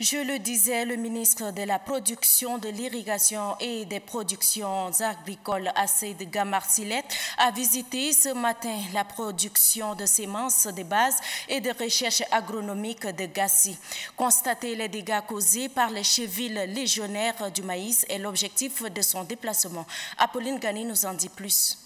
Je le disais, le ministre de la Production, de l'Irrigation et des Productions agricoles, Gamar Gamarsilet, a visité ce matin la production de semences de base et de recherche agronomique de Gassi. Constater les dégâts causés par les chevilles légionnaires du maïs est l'objectif de son déplacement. Apolline Gani nous en dit plus.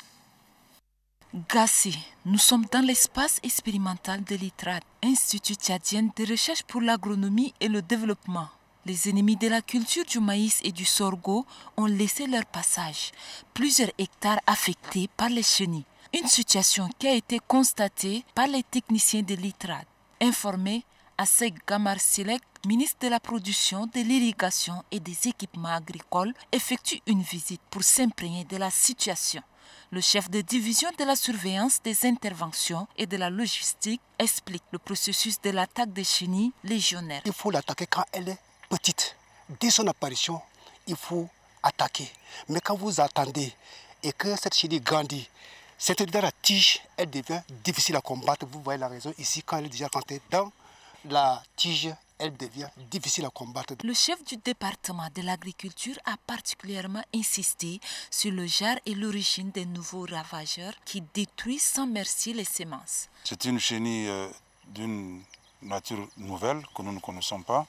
Gassi, nous sommes dans l'espace expérimental de l'ITRAD, Institut tchadien de recherche pour l'agronomie et le développement. Les ennemis de la culture du maïs et du sorgho ont laissé leur passage, plusieurs hectares affectés par les chenilles, une situation qui a été constatée par les techniciens de l'ITRAD. Informés, Asseg Gamar Silek, ministre de la Production, de l'Irrigation et des Équipements Agricoles, effectue une visite pour s'imprégner de la situation. Le chef de division de la surveillance des interventions et de la logistique explique le processus de l'attaque des chenilles légionnaires. Il faut l'attaquer quand elle est petite. Dès son apparition, il faut attaquer. Mais quand vous attendez et que cette chenille grandit, cette dans la tige, elle devient difficile à combattre. Vous voyez la raison ici quand elle est déjà rentrée dans la tige, elle devient difficile à combattre. Le chef du département de l'agriculture a particulièrement insisté sur le genre et l'origine des nouveaux ravageurs qui détruisent sans merci les semences. C'est une chenille euh, d'une nature nouvelle que nous ne connaissons pas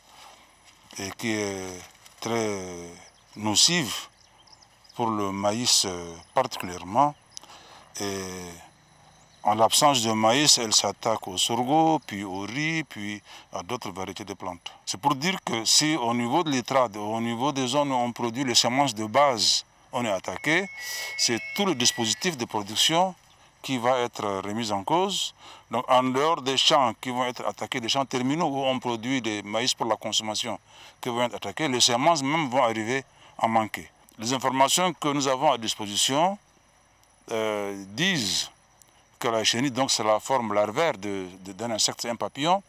et qui est très nocive pour le maïs euh, particulièrement. En l'absence de maïs, elle s'attaque au sorgho, puis au riz, puis à d'autres variétés de plantes. C'est pour dire que si au niveau de l'étrade, au niveau des zones où on produit les semences de base, on est attaqué, c'est tout le dispositif de production qui va être remis en cause. Donc en dehors des champs qui vont être attaqués, des champs terminaux où on produit des maïs pour la consommation qui vont être attaqués, les semences même vont arriver à manquer. Les informations que nous avons à disposition euh, disent que la chenille, donc c'est la forme larvaire d'un insecte, un papillon,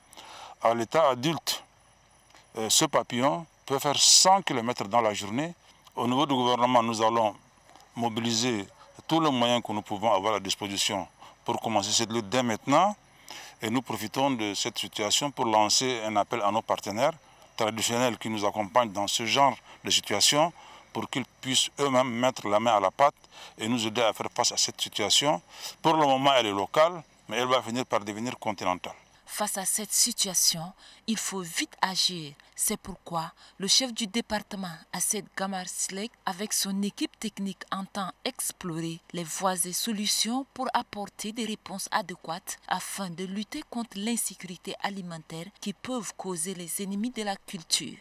à l'état adulte, euh, ce papillon peut faire 100 km dans la journée. Au niveau du gouvernement, nous allons mobiliser tous les moyens que nous pouvons avoir à disposition pour commencer cette lutte dès maintenant. Et nous profitons de cette situation pour lancer un appel à nos partenaires traditionnels qui nous accompagnent dans ce genre de situation pour qu'ils puissent eux-mêmes mettre la main à la pâte et nous aider à faire face à cette situation. Pour le moment, elle est locale, mais elle va finir par devenir continentale. Face à cette situation, il faut vite agir. C'est pourquoi le chef du département, Asset Gamar Slek, avec son équipe technique, entend explorer les voies et solutions pour apporter des réponses adéquates afin de lutter contre l'insécurité alimentaire qui peuvent causer les ennemis de la culture.